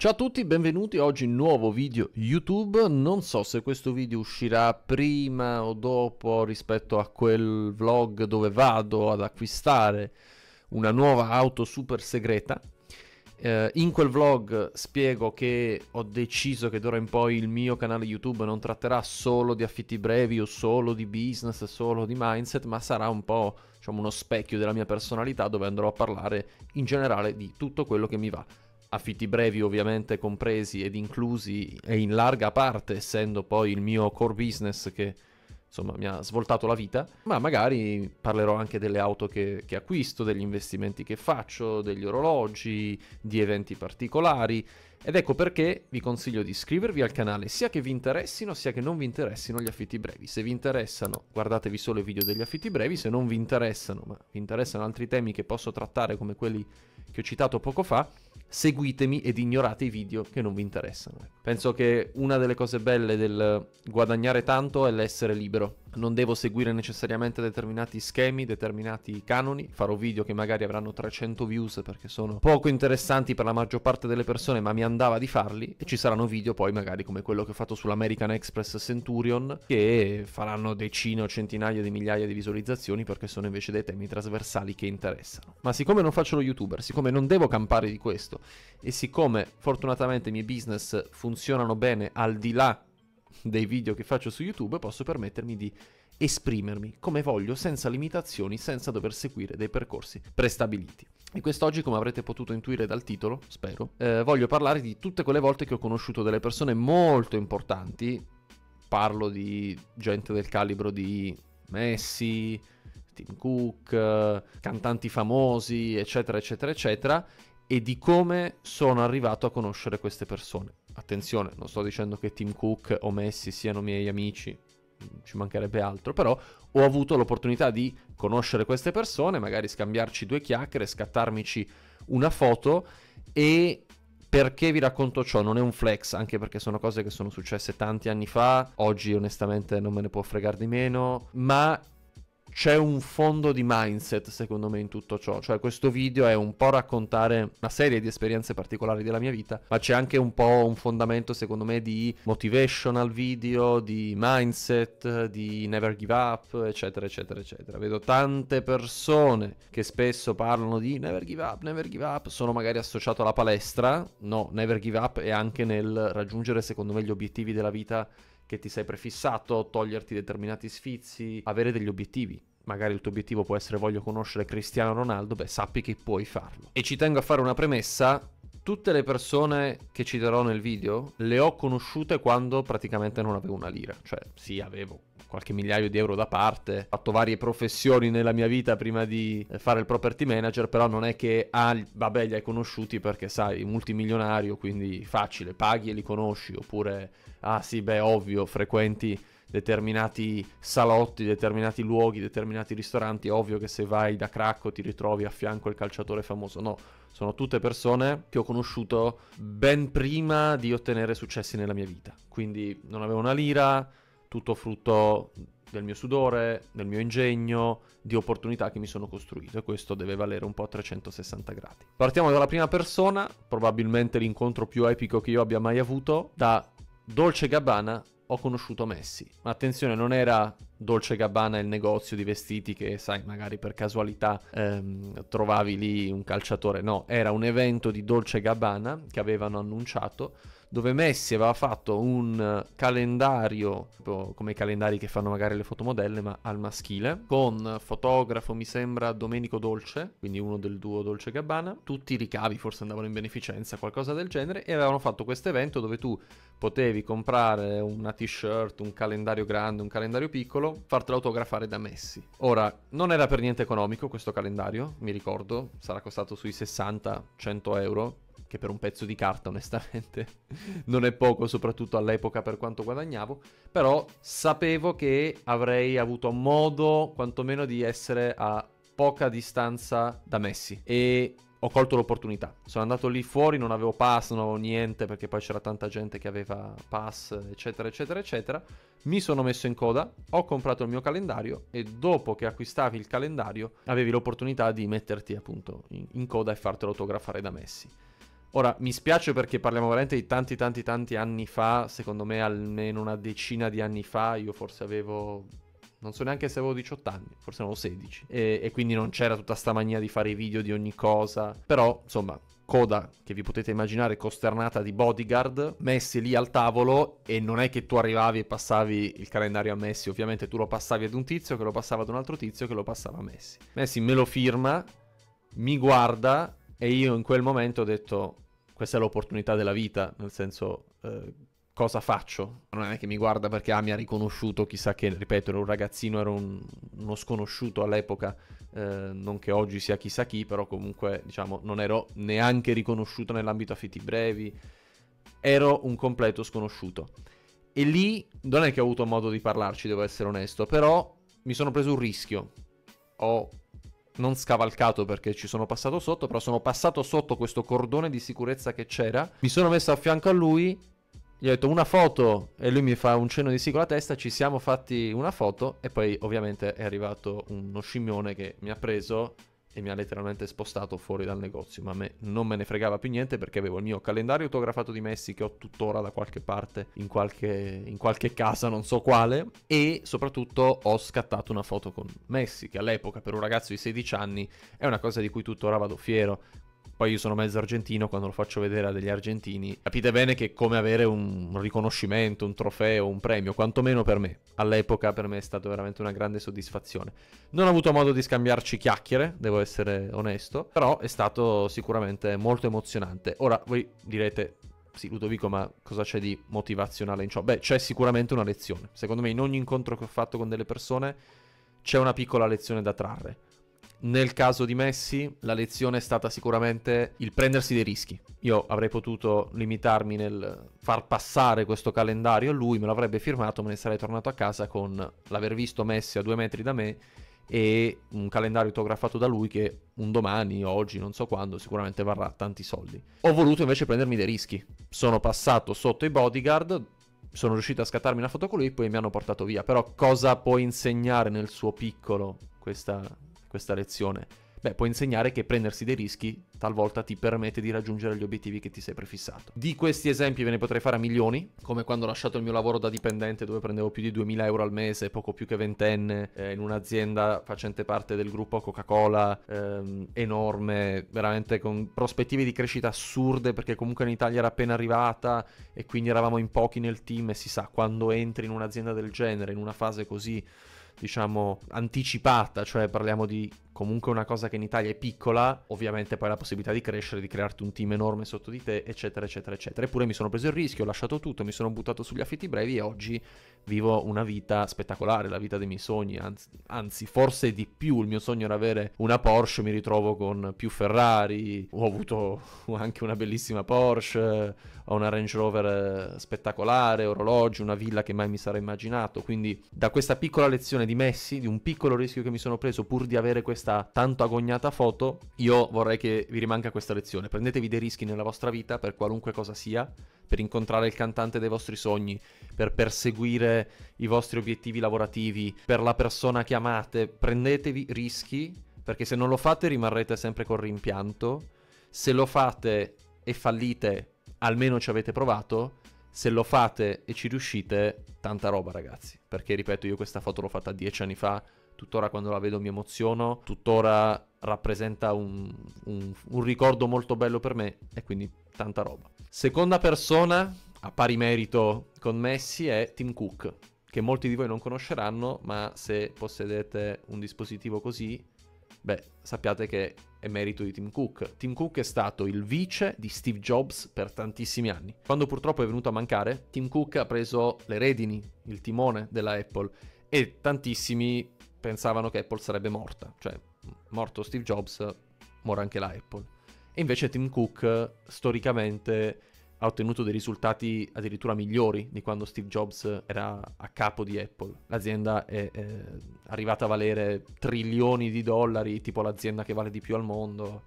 Ciao a tutti, benvenuti oggi nuovo video YouTube, non so se questo video uscirà prima o dopo rispetto a quel vlog dove vado ad acquistare una nuova auto super segreta. Eh, in quel vlog spiego che ho deciso che d'ora in poi il mio canale YouTube non tratterà solo di affitti brevi o solo di business, solo di mindset, ma sarà un po' diciamo, uno specchio della mia personalità dove andrò a parlare in generale di tutto quello che mi va affitti brevi ovviamente compresi ed inclusi e in larga parte essendo poi il mio core business che insomma mi ha svoltato la vita, ma magari parlerò anche delle auto che, che acquisto, degli investimenti che faccio, degli orologi, di eventi particolari ed ecco perché vi consiglio di iscrivervi al canale sia che vi interessino sia che non vi interessino gli affitti brevi, se vi interessano guardatevi solo i video degli affitti brevi, se non vi interessano ma vi interessano altri temi che posso trattare come quelli che ho citato poco fa, seguitemi ed ignorate i video che non vi interessano. Penso che una delle cose belle del guadagnare tanto è l'essere libero. Non devo seguire necessariamente determinati schemi, determinati canoni. Farò video che magari avranno 300 views perché sono poco interessanti per la maggior parte delle persone, ma mi andava di farli. E ci saranno video poi magari come quello che ho fatto sull'American Express Centurion, che faranno decine o centinaia di migliaia di visualizzazioni perché sono invece dei temi trasversali che interessano. Ma siccome non faccio lo youtuber, siccome non devo campare di questo, e siccome fortunatamente i miei business funzionano bene al di là dei video che faccio su YouTube, posso permettermi di esprimermi come voglio, senza limitazioni, senza dover seguire dei percorsi prestabiliti. E quest'oggi, come avrete potuto intuire dal titolo, spero, eh, voglio parlare di tutte quelle volte che ho conosciuto delle persone molto importanti. Parlo di gente del calibro di Messi, Tim Cook, eh, cantanti famosi, eccetera, eccetera, eccetera, e di come sono arrivato a conoscere queste persone. Attenzione, non sto dicendo che Tim Cook o Messi siano miei amici, mm, ci mancherebbe altro, però ho avuto l'opportunità di conoscere queste persone, magari scambiarci due chiacchiere, scattarmici una foto e perché vi racconto ciò? Non è un flex, anche perché sono cose che sono successe tanti anni fa, oggi onestamente non me ne può fregare di meno, ma c'è un fondo di mindset, secondo me, in tutto ciò. Cioè, questo video è un po' raccontare una serie di esperienze particolari della mia vita, ma c'è anche un po' un fondamento, secondo me, di motivational video, di mindset, di never give up, eccetera, eccetera, eccetera. Vedo tante persone che spesso parlano di never give up, never give up, sono magari associato alla palestra. No, never give up è anche nel raggiungere, secondo me, gli obiettivi della vita che ti sei prefissato, toglierti determinati sfizi, avere degli obiettivi magari il tuo obiettivo può essere voglio conoscere Cristiano Ronaldo, beh sappi che puoi farlo. E ci tengo a fare una premessa, tutte le persone che ci darò nel video le ho conosciute quando praticamente non avevo una lira, cioè sì avevo qualche migliaio di euro da parte. Ho fatto varie professioni nella mia vita prima di eh, fare il property manager, però non è che, ah, vabbè, li hai conosciuti perché sai, multimilionario, quindi facile, paghi e li conosci, oppure, ah sì, beh, ovvio, frequenti determinati salotti, determinati luoghi, determinati ristoranti, ovvio che se vai da Cracco ti ritrovi a fianco il calciatore famoso, no, sono tutte persone che ho conosciuto ben prima di ottenere successi nella mia vita, quindi non avevo una lira, tutto frutto del mio sudore, del mio ingegno, di opportunità che mi sono costruito e questo deve valere un po' a 360 gradi. Partiamo dalla prima persona, probabilmente l'incontro più epico che io abbia mai avuto, da Dolce Gabbana ho conosciuto Messi. Ma attenzione, non era Dolce Gabbana il negozio di vestiti che, sai, magari per casualità ehm, trovavi lì un calciatore. No, era un evento di Dolce Gabbana che avevano annunciato dove Messi aveva fatto un calendario, tipo come i calendari che fanno magari le fotomodelle, ma al maschile, con fotografo, mi sembra, Domenico Dolce, quindi uno del duo Dolce Gabbana. Tutti i ricavi forse andavano in beneficenza, qualcosa del genere, e avevano fatto questo evento dove tu potevi comprare una t-shirt, un calendario grande, un calendario piccolo, fartelo autografare da Messi. Ora, non era per niente economico questo calendario, mi ricordo, sarà costato sui 60-100 euro, che per un pezzo di carta onestamente non è poco, soprattutto all'epoca per quanto guadagnavo, però sapevo che avrei avuto modo quantomeno di essere a poca distanza da Messi e ho colto l'opportunità. Sono andato lì fuori, non avevo pass, non avevo niente perché poi c'era tanta gente che aveva pass, eccetera, eccetera, eccetera. Mi sono messo in coda, ho comprato il mio calendario e dopo che acquistavi il calendario avevi l'opportunità di metterti appunto in, in coda e fartelo autografare da Messi. Ora, mi spiace perché parliamo veramente di tanti, tanti, tanti anni fa. Secondo me, almeno una decina di anni fa, io forse avevo. Non so neanche se avevo 18 anni, forse avevo 16. E, e quindi non c'era tutta sta mania di fare i video di ogni cosa. Però, insomma, coda che vi potete immaginare costernata di bodyguard messi lì al tavolo e non è che tu arrivavi e passavi il calendario a Messi, ovviamente tu lo passavi ad un tizio che lo passava ad un altro tizio che lo passava a Messi. Messi me lo firma, mi guarda e io in quel momento ho detto questa è l'opportunità della vita, nel senso eh, cosa faccio? Non è che mi guarda perché ah, mi ha riconosciuto, chissà che, ripeto, ero un ragazzino, ero un, uno sconosciuto all'epoca, eh, non che oggi sia chissà chi, però comunque diciamo non ero neanche riconosciuto nell'ambito affitti brevi, ero un completo sconosciuto. E lì non è che ho avuto modo di parlarci, devo essere onesto, però mi sono preso un rischio. Ho non scavalcato perché ci sono passato sotto, però sono passato sotto questo cordone di sicurezza che c'era, mi sono messo a fianco a lui, gli ho detto una foto e lui mi fa un cenno di sì con la testa, ci siamo fatti una foto e poi ovviamente è arrivato uno scimmione che mi ha preso e mi ha letteralmente spostato fuori dal negozio, ma a me non me ne fregava più niente perché avevo il mio calendario autografato di Messi che ho tuttora da qualche parte, in qualche, in qualche casa, non so quale, e soprattutto ho scattato una foto con Messi che all'epoca per un ragazzo di 16 anni è una cosa di cui tuttora vado fiero, poi io sono mezzo argentino, quando lo faccio vedere a degli argentini, capite bene che è come avere un riconoscimento, un trofeo, un premio, quantomeno per me. All'epoca per me è stata veramente una grande soddisfazione. Non ho avuto modo di scambiarci chiacchiere, devo essere onesto, però è stato sicuramente molto emozionante. Ora voi direte, sì, Ludovico, ma cosa c'è di motivazionale in ciò? Beh, c'è sicuramente una lezione. Secondo me, in ogni incontro che ho fatto con delle persone, c'è una piccola lezione da trarre. Nel caso di Messi, la lezione è stata sicuramente il prendersi dei rischi. Io avrei potuto limitarmi nel far passare questo calendario a lui, me lo avrebbe firmato, me ne sarei tornato a casa con l'aver visto Messi a due metri da me e un calendario autografato da lui che un domani, oggi, non so quando, sicuramente varrà tanti soldi. Ho voluto invece prendermi dei rischi. Sono passato sotto i bodyguard, sono riuscito a scattarmi una foto con lui e poi mi hanno portato via. Però cosa può insegnare nel suo piccolo questa questa lezione? Beh, può insegnare che prendersi dei rischi talvolta ti permette di raggiungere gli obiettivi che ti sei prefissato. Di questi esempi ve ne potrei fare a milioni, come quando ho lasciato il mio lavoro da dipendente dove prendevo più di 2000 euro al mese, poco più che ventenne, eh, in un'azienda facente parte del gruppo Coca-Cola, ehm, enorme, veramente con prospettive di crescita assurde perché comunque in Italia era appena arrivata e quindi eravamo in pochi nel team e si sa, quando entri in un'azienda del genere, in una fase così diciamo, anticipata, cioè parliamo di comunque una cosa che in Italia è piccola, ovviamente poi la possibilità di crescere, di crearti un team enorme sotto di te, eccetera, eccetera, eccetera. Eppure mi sono preso il rischio, ho lasciato tutto, mi sono buttato sugli affitti brevi e oggi vivo una vita spettacolare, la vita dei miei sogni, anzi, anzi forse di più, il mio sogno era avere una Porsche, mi ritrovo con più Ferrari, ho avuto anche una bellissima Porsche, ho una Range Rover eh, spettacolare, orologi, una villa che mai mi sarei immaginato, quindi da questa piccola lezione di Messi, di un piccolo rischio che mi sono preso pur di avere questa questa tanto agognata foto, io vorrei che vi rimanga questa lezione. Prendetevi dei rischi nella vostra vita per qualunque cosa sia, per incontrare il cantante dei vostri sogni, per perseguire i vostri obiettivi lavorativi, per la persona che amate. Prendetevi rischi perché se non lo fate rimarrete sempre con rimpianto. Se lo fate e fallite, almeno ci avete provato. Se lo fate e ci riuscite, tanta roba ragazzi. Perché ripeto, io questa foto l'ho fatta dieci anni fa, tuttora quando la vedo mi emoziono, tuttora rappresenta un, un, un ricordo molto bello per me e quindi tanta roba. Seconda persona a pari merito con Messi è Tim Cook, che molti di voi non conosceranno, ma se possedete un dispositivo così, beh, sappiate che è merito di Tim Cook. Tim Cook è stato il vice di Steve Jobs per tantissimi anni. Quando purtroppo è venuto a mancare, Tim Cook ha preso le redini, il timone della Apple e tantissimi pensavano che Apple sarebbe morta, cioè morto Steve Jobs, muore anche la Apple. E invece Tim Cook storicamente ha ottenuto dei risultati addirittura migliori di quando Steve Jobs era a capo di Apple. L'azienda è, è arrivata a valere trilioni di dollari, tipo l'azienda che vale di più al mondo,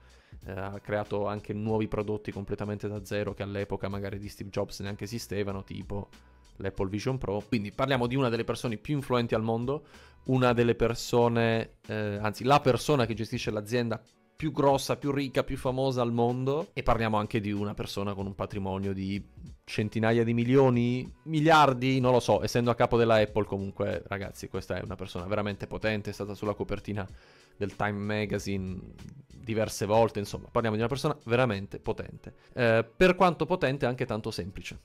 eh, ha creato anche nuovi prodotti completamente da zero che all'epoca magari di Steve Jobs neanche esistevano, tipo l'Apple Vision Pro. Quindi parliamo di una delle persone più influenti al mondo, una delle persone, eh, anzi la persona che gestisce l'azienda più grossa, più ricca, più famosa al mondo e parliamo anche di una persona con un patrimonio di centinaia di milioni, miliardi, non lo so, essendo a capo della Apple comunque ragazzi questa è una persona veramente potente, è stata sulla copertina del Time Magazine diverse volte, insomma parliamo di una persona veramente potente, eh, per quanto potente anche tanto semplice.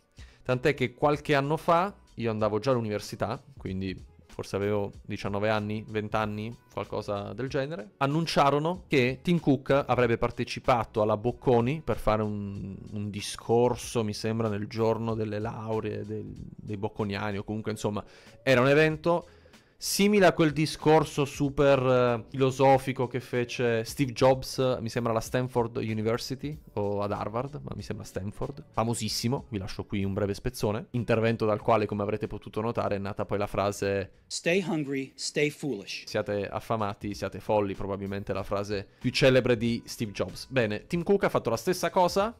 Tant'è che qualche anno fa io andavo già all'università, quindi forse avevo 19 anni, 20 anni, qualcosa del genere, annunciarono che Tim Cook avrebbe partecipato alla Bocconi per fare un, un discorso, mi sembra, nel giorno delle lauree del, dei bocconiani o comunque insomma era un evento simile a quel discorso super eh, filosofico che fece Steve Jobs, mi sembra alla Stanford University o ad Harvard, ma mi sembra Stanford, famosissimo, vi lascio qui un breve spezzone, intervento dal quale come avrete potuto notare è nata poi la frase Stay hungry, stay foolish. Siate affamati, siate folli, probabilmente la frase più celebre di Steve Jobs. Bene, Tim Cook ha fatto la stessa cosa,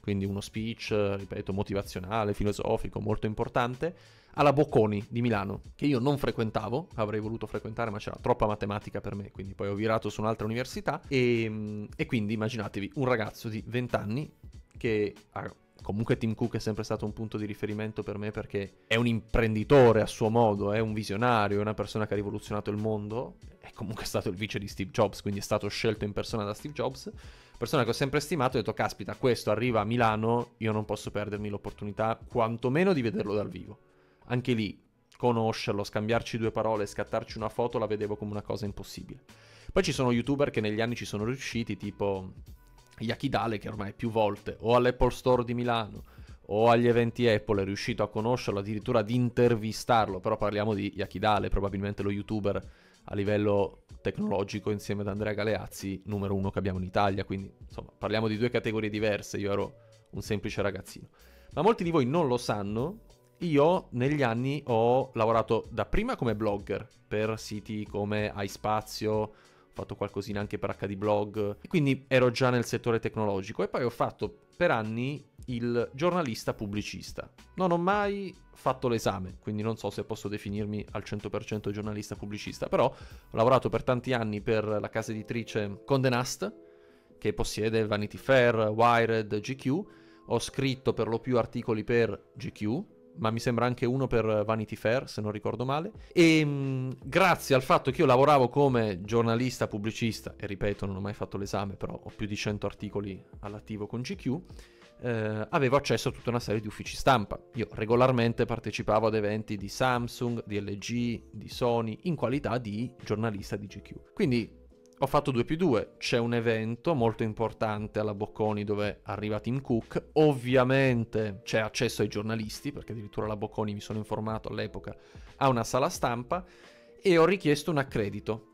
quindi uno speech, ripeto, motivazionale, filosofico, molto importante alla Bocconi di Milano, che io non frequentavo, avrei voluto frequentare, ma c'era troppa matematica per me, quindi poi ho virato su un'altra università. E, ehm, e quindi immaginatevi un ragazzo di 20 anni che ha comunque Tim Cook è sempre stato un punto di riferimento per me perché è un imprenditore a suo modo, è un visionario, è una persona che ha rivoluzionato il mondo, è comunque stato il vice di Steve Jobs, quindi è stato scelto in persona da Steve Jobs, persona che ho sempre stimato e ho detto caspita, questo arriva a Milano, io non posso perdermi l'opportunità quantomeno di vederlo dal vivo anche lì conoscerlo, scambiarci due parole, scattarci una foto la vedevo come una cosa impossibile. Poi ci sono youtuber che negli anni ci sono riusciti, tipo Yakidale che ormai più volte o all'Apple Store di Milano o agli eventi Apple è riuscito a conoscerlo, addirittura ad intervistarlo, però parliamo di Yakidale, probabilmente lo youtuber a livello tecnologico insieme ad Andrea Galeazzi, numero uno che abbiamo in Italia, quindi insomma parliamo di due categorie diverse, io ero un semplice ragazzino. Ma molti di voi non lo sanno io negli anni ho lavorato dapprima come blogger per siti come iSpazio, ho fatto qualcosina anche per HD Blog, quindi ero già nel settore tecnologico e poi ho fatto per anni il giornalista pubblicista. Non ho mai fatto l'esame, quindi non so se posso definirmi al 100% giornalista pubblicista, però ho lavorato per tanti anni per la casa editrice Condenast, che possiede Vanity Fair, Wired, GQ, ho scritto per lo più articoli per GQ, ma mi sembra anche uno per Vanity Fair, se non ricordo male. E ehm, mh, grazie al fatto che io lavoravo come giornalista pubblicista, e ripeto, non ho mai fatto l'esame, però ho più di 100 articoli all'attivo con GQ. Eh, avevo accesso a tutta una serie di uffici stampa. Io regolarmente partecipavo ad eventi di Samsung, di LG, di Sony, in qualità di giornalista di GQ. Quindi ho fatto 2 più 2, c'è un evento molto importante alla Bocconi dove arriva Tim Cook, ovviamente c'è accesso ai giornalisti, perché addirittura la Bocconi mi sono informato all'epoca, ha una sala stampa e ho richiesto un accredito.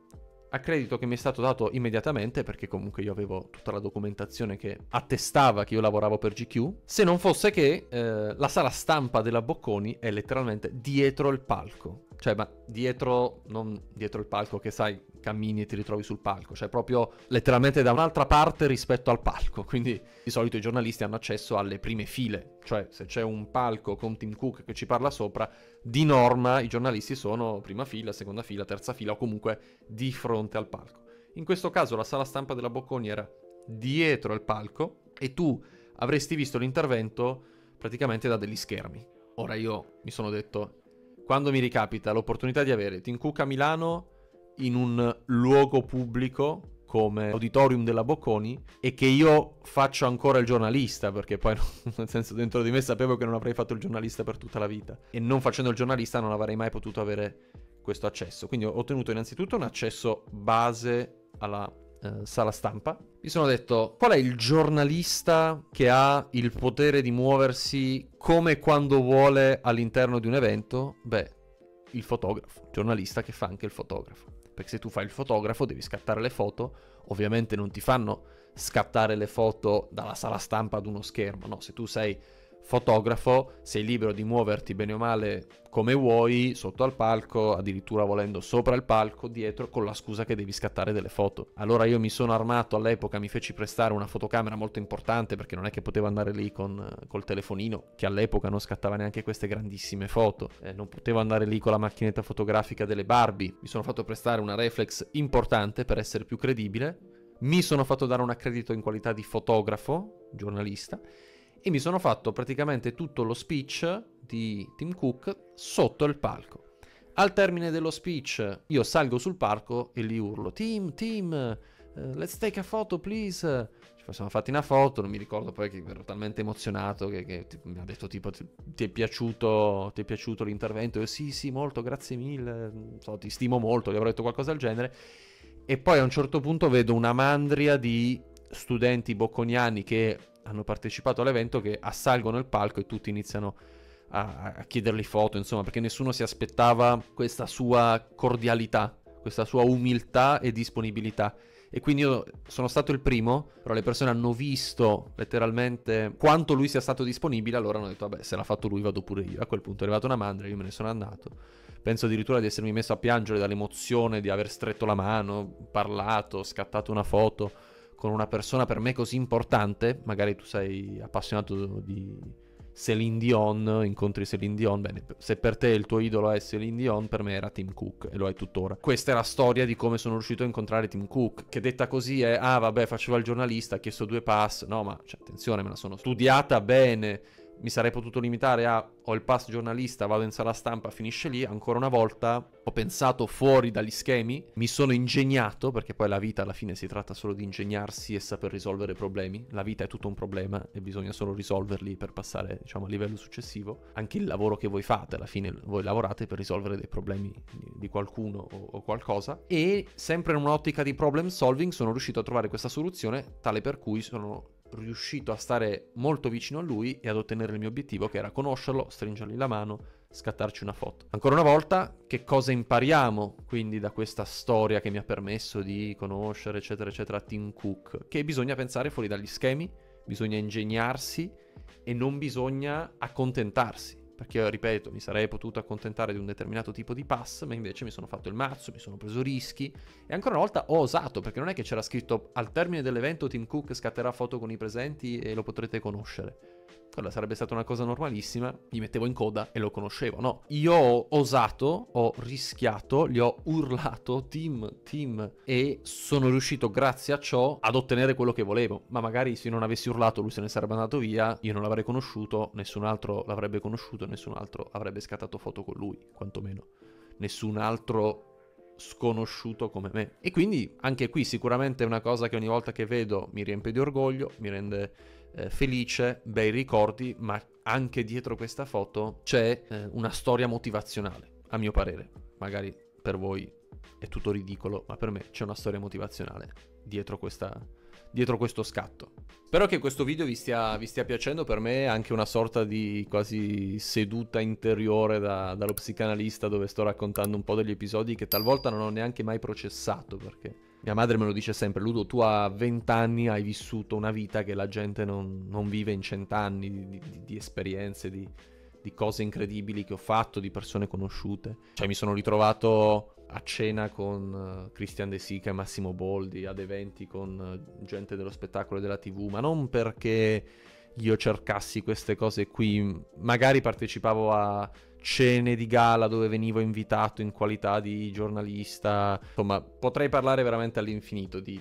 Accredito che mi è stato dato immediatamente perché comunque io avevo tutta la documentazione che attestava che io lavoravo per GQ, se non fosse che eh, la sala stampa della Bocconi è letteralmente dietro il palco cioè, ma dietro, non dietro il palco che sai, cammini e ti ritrovi sul palco, cioè proprio letteralmente da un'altra parte rispetto al palco. Quindi di solito i giornalisti hanno accesso alle prime file, cioè se c'è un palco con Tim Cook che ci parla sopra, di norma i giornalisti sono prima fila, seconda fila, terza fila o comunque di fronte al palco. In questo caso la sala stampa della Bocconi era dietro al palco e tu avresti visto l'intervento praticamente da degli schermi. Ora io mi sono detto, quando mi ricapita l'opportunità di avere Tim Cook a Milano in un luogo pubblico come l'auditorium della Bocconi e che io faccio ancora il giornalista, perché poi nel senso dentro di me sapevo che non avrei fatto il giornalista per tutta la vita e non facendo il giornalista non avrei mai potuto avere questo accesso. Quindi ho ottenuto innanzitutto un accesso base alla eh, sala stampa, mi sono detto qual è il giornalista che ha il potere di muoversi come e quando vuole all'interno di un evento? Beh, il fotografo, il giornalista che fa anche il fotografo. Perché se tu fai il fotografo devi scattare le foto, ovviamente non ti fanno scattare le foto dalla sala stampa ad uno schermo, no, se tu sei fotografo, sei libero di muoverti bene o male come vuoi, sotto al palco, addirittura volendo sopra il palco, dietro, con la scusa che devi scattare delle foto. Allora io mi sono armato all'epoca, mi feci prestare una fotocamera molto importante perché non è che potevo andare lì con, col telefonino, che all'epoca non scattava neanche queste grandissime foto, eh, non potevo andare lì con la macchinetta fotografica delle Barbie, mi sono fatto prestare una reflex importante per essere più credibile, mi sono fatto dare un accredito in qualità di fotografo, giornalista, e mi sono fatto praticamente tutto lo speech di Tim Cook sotto il palco. Al termine dello speech io salgo sul palco e gli urlo Tim, Tim, eh, let's take a photo please. Ci siamo fatti una foto, non mi ricordo poi che ero talmente emozionato che, che ti, mi ha detto tipo ti, ti, è piaciuto, ti, è piaciuto, l'intervento? Io sì sì molto, grazie mille, so, ti stimo molto, gli avrò detto qualcosa del genere. E poi a un certo punto vedo una mandria di studenti bocconiani che hanno partecipato all'evento che assalgono il palco e tutti iniziano a, a chiedergli foto, insomma, perché nessuno si aspettava questa sua cordialità, questa sua umiltà e disponibilità. E quindi io sono stato il primo, però le persone hanno visto letteralmente quanto lui sia stato disponibile, allora hanno detto, vabbè, se l'ha fatto lui vado pure io. A quel punto è arrivata una mandra, io me ne sono andato. Penso addirittura di essermi messo a piangere dall'emozione di aver stretto la mano, parlato, scattato una foto con una persona per me così importante, magari tu sei appassionato di Celine Dion, incontri Celine Dion, bene, se per te il tuo idolo è Celine Dion, per me era Tim Cook e lo è tuttora. Questa è la storia di come sono riuscito a incontrare Tim Cook, che detta così è, ah vabbè, faceva il giornalista, ha chiesto due pass, no ma, cioè, attenzione, me la sono studiata bene, mi sarei potuto limitare a ho il pass giornalista, vado in sala stampa, finisce lì. Ancora una volta ho pensato fuori dagli schemi, mi sono ingegnato, perché poi la vita alla fine si tratta solo di ingegnarsi e saper risolvere problemi. La vita è tutto un problema e bisogna solo risolverli per passare, diciamo, a livello successivo. Anche il lavoro che voi fate, alla fine voi lavorate per risolvere dei problemi di qualcuno o, o qualcosa. E sempre in un'ottica di problem solving sono riuscito a trovare questa soluzione tale per cui sono riuscito a stare molto vicino a lui e ad ottenere il mio obiettivo che era conoscerlo, stringergli la mano, scattarci una foto. Ancora una volta, che cosa impariamo quindi da questa storia che mi ha permesso di conoscere, eccetera, eccetera, Tim Cook? Che bisogna pensare fuori dagli schemi, bisogna ingegnarsi e non bisogna accontentarsi. Perché, ripeto, mi sarei potuto accontentare di un determinato tipo di pass, ma invece mi sono fatto il mazzo, mi sono preso rischi e ancora una volta ho osato, perché non è che c'era scritto al termine dell'evento Tim Cook scatterà foto con i presenti e lo potrete conoscere. Quella sarebbe stata una cosa normalissima, gli mettevo in coda e lo conoscevo. No, io ho osato, ho rischiato, gli ho urlato team, team e sono riuscito grazie a ciò ad ottenere quello che volevo. Ma magari se non avessi urlato lui se ne sarebbe andato via, io non l'avrei conosciuto, nessun altro l'avrebbe conosciuto, nessun altro avrebbe scattato foto con lui, quantomeno. Nessun altro sconosciuto come me. E quindi anche qui sicuramente è una cosa che ogni volta che vedo mi riempie di orgoglio, mi rende eh, felice, bei ricordi, ma anche dietro questa foto c'è eh, una storia motivazionale, a mio parere. Magari per voi è tutto ridicolo, ma per me c'è una storia motivazionale dietro, questa, dietro questo scatto. Spero che questo video vi stia, vi stia, piacendo, per me è anche una sorta di quasi seduta interiore da, dallo psicanalista dove sto raccontando un po' degli episodi che talvolta non ho neanche mai processato perché mia madre me lo dice sempre, Ludo, tu a 20 anni hai vissuto una vita che la gente non, non vive in cent'anni di, di, di esperienze, di, di cose incredibili che ho fatto, di persone conosciute. Cioè, mi sono ritrovato a cena con eh, Christian De Sica e Massimo Boldi, ad eventi con eh, gente dello spettacolo e della TV, ma non perché io cercassi queste cose qui, magari partecipavo a cene di gala dove venivo invitato in qualità di giornalista. Insomma, potrei parlare veramente all'infinito di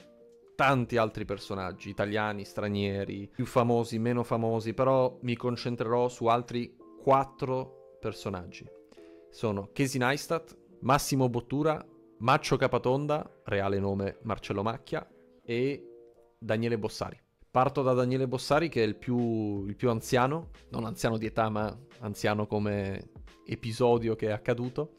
tanti altri personaggi, italiani, stranieri, più famosi, meno famosi, però mi concentrerò su altri quattro personaggi. Sono Casey Neistat, Massimo Bottura, Maccio Capatonda, reale nome Marcello Macchia, e Daniele Bossari. Parto da Daniele Bossari che è il più, il più anziano, non anziano di età ma anziano come episodio che è accaduto.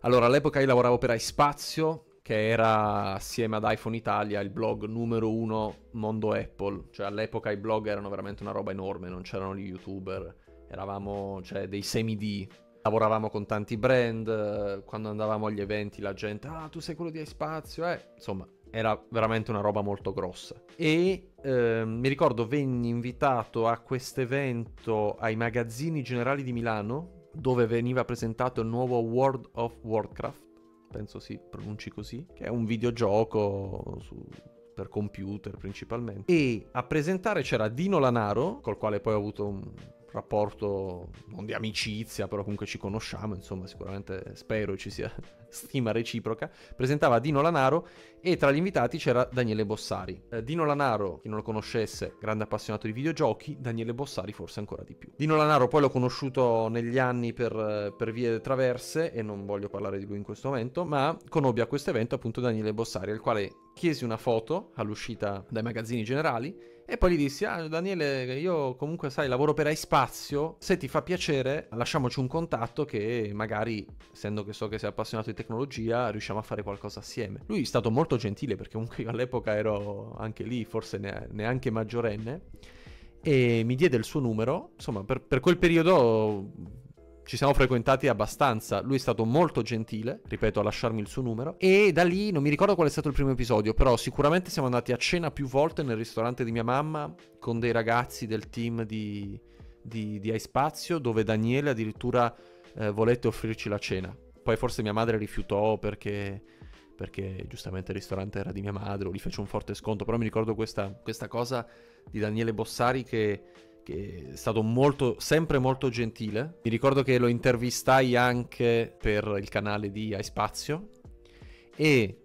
Allora, all'epoca io lavoravo per iSpazio, che era assieme ad iPhone Italia il blog numero uno mondo Apple. Cioè, all'epoca i blog erano veramente una roba enorme, non c'erano gli youtuber, eravamo cioè, dei semi-D. Lavoravamo con tanti brand, quando andavamo agli eventi la gente, ah tu sei quello di iSpazio, eh. Insomma, era veramente una roba molto grossa. E eh, mi ricordo venni invitato a questo evento ai magazzini generali di Milano, dove veniva presentato il nuovo World of Warcraft, penso si pronunci così, che è un videogioco su, per computer principalmente. E a presentare c'era Dino Lanaro, col quale poi ho avuto un rapporto non di amicizia, però comunque ci conosciamo, insomma sicuramente spero ci sia stima reciproca, presentava Dino Lanaro e tra gli invitati c'era Daniele Bossari. Eh, Dino Lanaro, chi non lo conoscesse, grande appassionato di videogiochi, Daniele Bossari forse ancora di più. Dino Lanaro poi l'ho conosciuto negli anni per, per vie traverse e non voglio parlare di lui in questo momento, ma conobbi a questo evento appunto Daniele Bossari, al quale chiesi una foto all'uscita dai magazzini generali e poi gli dissi, ah Daniele, io comunque sai, lavoro per iSpazio, se ti fa piacere lasciamoci un contatto che magari, essendo che so che sei appassionato di tecnologia, riusciamo a fare qualcosa assieme. Lui è stato molto gentile perché comunque io all'epoca ero anche lì, forse neanche maggiorenne, e mi diede il suo numero, insomma per, per quel periodo ci siamo frequentati abbastanza, lui è stato molto gentile, ripeto, a lasciarmi il suo numero, e da lì non mi ricordo qual è stato il primo episodio, però sicuramente siamo andati a cena più volte nel ristorante di mia mamma con dei ragazzi del team di, di, di Aispazio, dove Daniele addirittura eh, volette offrirci la cena. Poi forse mia madre rifiutò perché perché giustamente il ristorante era di mia madre, o gli fece un forte sconto, però mi ricordo questa, questa cosa di Daniele Bossari che che è stato molto, sempre molto gentile. Mi ricordo che lo intervistai anche per il canale di Hai Spazio. E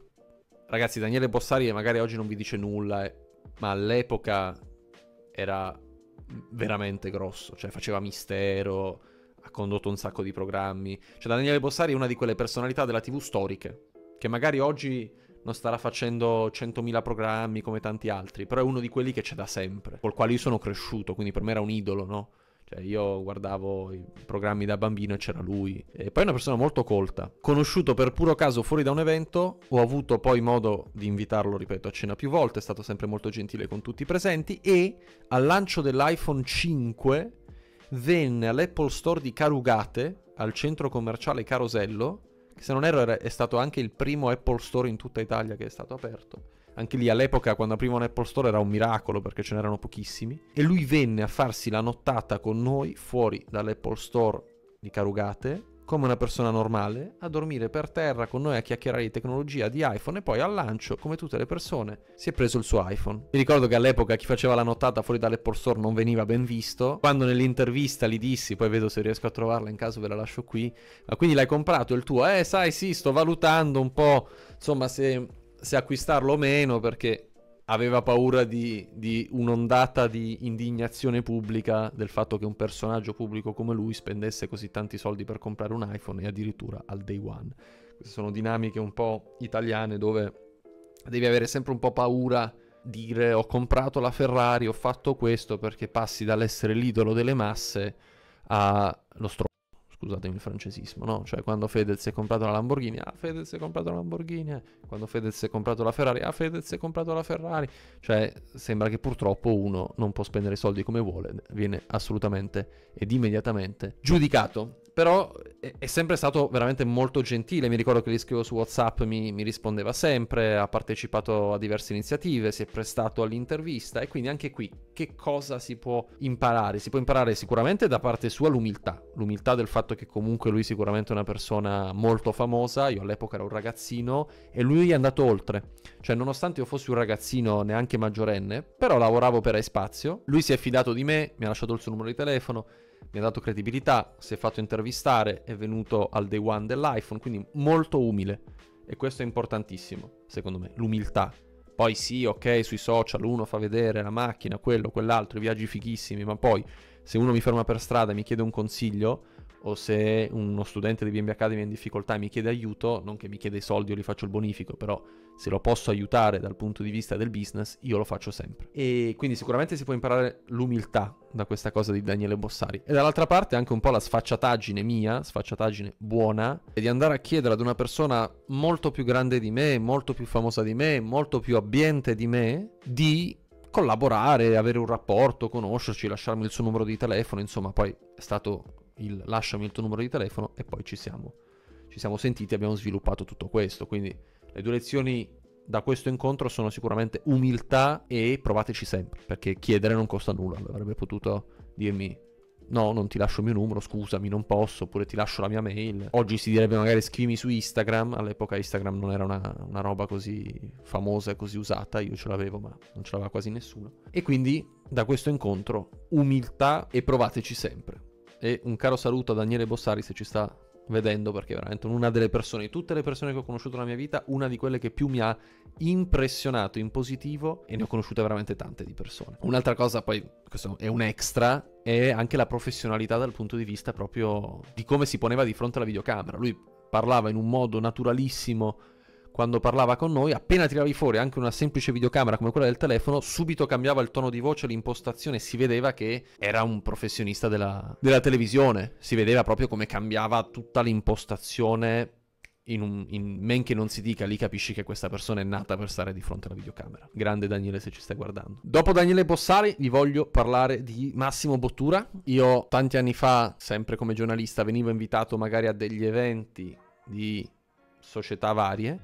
ragazzi, Daniele Bossari magari oggi non vi dice nulla, eh, ma all'epoca era veramente grosso, cioè faceva mistero, ha condotto un sacco di programmi. Cioè Daniele Bossari è una di quelle personalità della TV storiche, che magari oggi non starà facendo 100.000 programmi come tanti altri, però è uno di quelli che c'è da sempre, col quale io sono cresciuto, quindi per me era un idolo, no? Cioè io guardavo i programmi da bambino e c'era lui. E poi è una persona molto colta. Conosciuto per puro caso fuori da un evento, ho avuto poi modo di invitarlo, ripeto, a cena più volte, è stato sempre molto gentile con tutti i presenti e al lancio dell'iPhone 5 venne all'Apple Store di Carugate, al centro commerciale Carosello, che se non erro è stato anche il primo Apple Store in tutta Italia che è stato aperto. Anche lì all'epoca quando un Apple Store era un miracolo perché ce n'erano pochissimi. E lui venne a farsi la nottata con noi fuori dall'Apple Store di Carugate come una persona normale, a dormire per terra con noi a chiacchierare di tecnologia, di iPhone e poi al lancio, come tutte le persone, si è preso il suo iPhone. Mi ricordo che all'epoca chi faceva la nottata fuori dalle Store non veniva ben visto. Quando nell'intervista gli dissi, poi vedo se riesco a trovarla in caso ve la lascio qui, ma quindi l'hai comprato il tuo? Eh sai sì, sto valutando un po', insomma se, se acquistarlo o meno perché aveva paura di, di, un'ondata di indignazione pubblica del fatto che un personaggio pubblico come lui spendesse così tanti soldi per comprare un iPhone e addirittura al day one. Queste sono dinamiche un po' italiane dove devi avere sempre un po' paura di dire ho comprato la Ferrari, ho fatto questo perché passi dall'essere l'idolo delle masse allo stronzo scusatemi il francesismo, no? Cioè quando Fedez si è comprato la Lamborghini, ah Fedez si è comprato la Lamborghini, eh. quando Fedez si è comprato la Ferrari, ah Fedez si è comprato la Ferrari, cioè sembra che purtroppo uno non può spendere soldi come vuole, viene assolutamente ed immediatamente giudicato però è, sempre stato veramente molto gentile. Mi ricordo che gli scrivo su WhatsApp, mi, mi, rispondeva sempre, ha partecipato a diverse iniziative, si è prestato all'intervista. E quindi anche qui, che cosa si può imparare? Si può imparare sicuramente da parte sua l'umiltà, l'umiltà del fatto che comunque lui sicuramente è una persona molto famosa. Io all'epoca ero un ragazzino e lui è andato oltre. Cioè, nonostante io fossi un ragazzino neanche maggiorenne, però lavoravo per Espazio, lui si è fidato di me, mi ha lasciato il suo numero di telefono mi ha dato credibilità, si è fatto intervistare, è venuto al day one dell'iPhone, quindi molto umile e questo è importantissimo, secondo me, l'umiltà. Poi sì, ok, sui social uno fa vedere la macchina, quello, quell'altro, i viaggi fighissimi, ma poi se uno mi ferma per strada e mi chiede un consiglio, o se uno studente di BMB Academy è in difficoltà e mi chiede aiuto, non che mi chiede i soldi o gli faccio il bonifico, però se lo posso aiutare dal punto di vista del business, io lo faccio sempre. E quindi sicuramente si può imparare l'umiltà da questa cosa di Daniele Bossari. E dall'altra parte anche un po' la sfacciataggine mia, sfacciataggine buona, è di andare a chiedere ad una persona molto più grande di me, molto più famosa di me, molto più abbiente di me, di collaborare, avere un rapporto, conoscerci, lasciarmi il suo numero di telefono, insomma, poi è stato il lasciami il tuo numero di telefono e poi ci siamo. Ci siamo sentiti e abbiamo sviluppato tutto questo, quindi le due lezioni da questo incontro sono sicuramente umiltà e provateci sempre, perché chiedere non costa nulla. Avrebbe potuto dirmi no, non ti lascio il mio numero, scusami, non posso, oppure ti lascio la mia mail. Oggi si direbbe magari scrivimi su Instagram, all'epoca Instagram non era una, una roba così famosa e così usata, io ce l'avevo ma non ce l'aveva quasi nessuno. E quindi da questo incontro umiltà e provateci sempre. E un caro saluto a Daniele Bossari se ci sta vedendo perché veramente una delle persone, tutte le persone che ho conosciuto nella mia vita, una di quelle che più mi ha impressionato in positivo e ne ho conosciute veramente tante di persone. Un'altra cosa poi, questo è un extra, è anche la professionalità dal punto di vista proprio di come si poneva di fronte alla videocamera. Lui parlava in un modo naturalissimo quando parlava con noi, appena tiravi fuori anche una semplice videocamera come quella del telefono, subito cambiava il tono di voce, l'impostazione, si vedeva che era un professionista della, della televisione, si vedeva proprio come cambiava tutta l'impostazione in, un, in men che non si dica, lì capisci che questa persona è nata per stare di fronte alla videocamera. Grande Daniele se ci stai guardando. Dopo Daniele Bossari vi voglio parlare di Massimo Bottura. Io tanti anni fa, sempre come giornalista, venivo invitato magari a degli eventi di società varie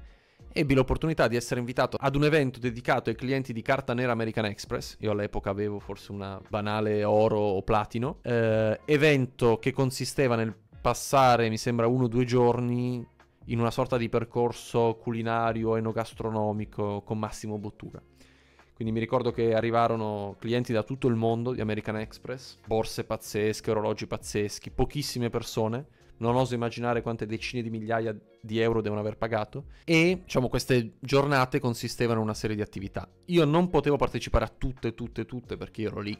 ebbi l'opportunità di essere invitato ad un evento dedicato ai clienti di carta nera American Express. Io all'epoca avevo forse una banale oro o platino. Eh, evento che consisteva nel passare, mi sembra, uno o due giorni in una sorta di percorso culinario enogastronomico con Massimo Bottura. Quindi mi ricordo che arrivarono clienti da tutto il mondo di American Express, borse pazzesche, orologi pazzeschi, pochissime persone non oso immaginare quante decine di migliaia di euro devono aver pagato. E diciamo queste giornate consistevano in una serie di attività. Io non potevo partecipare a tutte, tutte, tutte perché ero lì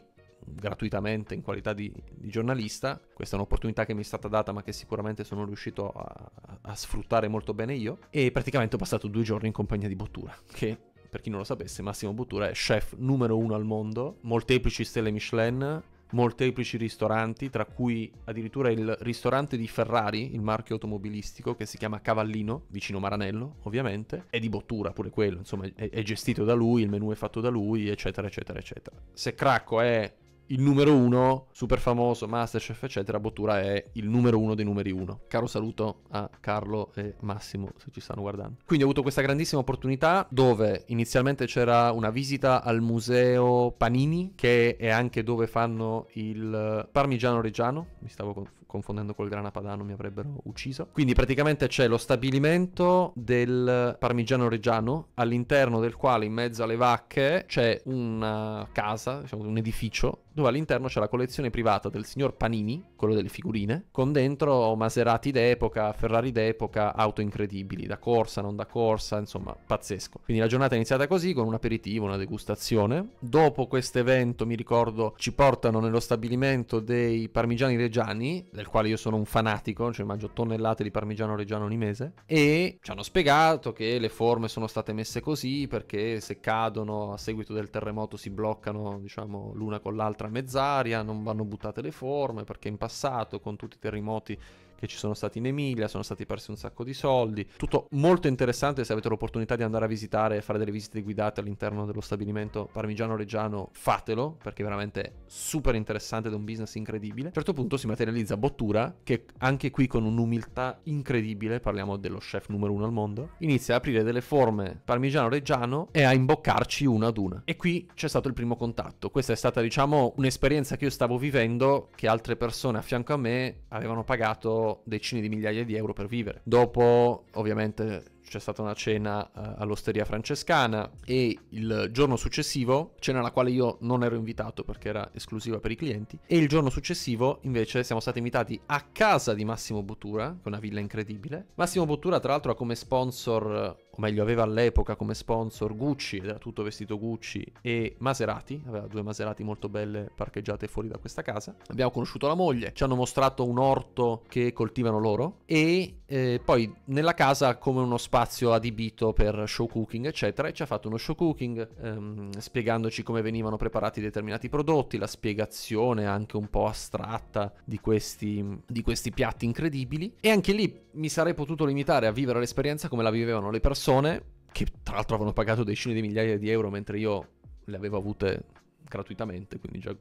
gratuitamente in qualità di, di, giornalista. Questa è un'opportunità che mi è stata data, ma che sicuramente sono riuscito a, a, sfruttare molto bene io. E praticamente ho passato due giorni in compagnia di Bottura, che per chi non lo sapesse, Massimo Bottura è chef numero uno al mondo, molteplici stelle Michelin molteplici ristoranti, tra cui addirittura il ristorante di Ferrari, il marchio automobilistico che si chiama Cavallino, vicino Maranello, ovviamente, è di Bottura pure quello, insomma, è, è gestito da lui, il menù è fatto da lui, eccetera, eccetera, eccetera. Se Cracco è il numero uno, super famoso, Masterchef, eccetera, Bottura è il numero uno dei numeri uno. Caro saluto a Carlo e Massimo, se ci stanno guardando. Quindi ho avuto questa grandissima opportunità dove inizialmente c'era una visita al museo Panini, che è anche dove fanno il parmigiano reggiano, mi stavo confondendo col grana padano, mi avrebbero ucciso. Quindi praticamente c'è lo stabilimento del parmigiano reggiano, all'interno del quale in mezzo alle vacche c'è una casa, diciamo, un edificio dove all'interno c'è la collezione privata del signor Panini, quello delle figurine, con dentro Maserati d'epoca, Ferrari d'epoca, auto incredibili, da corsa, non da corsa, insomma, pazzesco. Quindi la giornata è iniziata così, con un aperitivo, una degustazione. Dopo questo evento, mi ricordo, ci portano nello stabilimento dei parmigiani reggiani, del quale io sono un fanatico, cioè mangio tonnellate di parmigiano reggiano ogni mese, e ci hanno spiegato che le forme sono state messe così perché se cadono a seguito del terremoto si bloccano, diciamo, l'una con l'altra mezz'aria, non vanno buttate le forme perché in passato con tutti i terremoti che ci sono stati in Emilia, sono stati persi un sacco di soldi. Tutto molto interessante se avete l'opportunità di andare a visitare e fare delle visite guidate all'interno dello stabilimento parmigiano reggiano, fatelo, perché è veramente super interessante ed è un business incredibile. A un certo punto si materializza Bottura che anche qui con un'umiltà incredibile, parliamo dello chef numero uno al mondo, inizia a aprire delle forme parmigiano reggiano e a imboccarci una ad una. E qui c'è stato il primo contatto. Questa è stata diciamo un'esperienza che io stavo vivendo che altre persone a fianco a me avevano pagato decine di migliaia di euro per vivere. Dopo, ovviamente, c'è stata una cena uh, all'osteria francescana e il giorno successivo, cena alla quale io non ero invitato perché era esclusiva per i clienti, e il giorno successivo invece siamo stati invitati a casa di Massimo Bottura, che è una villa incredibile. Massimo Bottura tra l'altro ha come sponsor o meglio aveva all'epoca come sponsor Gucci, ed era tutto vestito Gucci, e Maserati, aveva due Maserati molto belle parcheggiate fuori da questa casa. Abbiamo conosciuto la moglie, ci hanno mostrato un orto che coltivano loro e eh, poi nella casa come uno spazio adibito per show cooking eccetera e ci ha fatto uno show cooking ehm, spiegandoci come venivano preparati determinati prodotti, la spiegazione anche un po' astratta di questi, di questi piatti incredibili e anche lì mi sarei potuto limitare a vivere l'esperienza come la vivevano le persone persone che tra l'altro avevano pagato decine di migliaia di euro mentre io le avevo avute gratuitamente, quindi già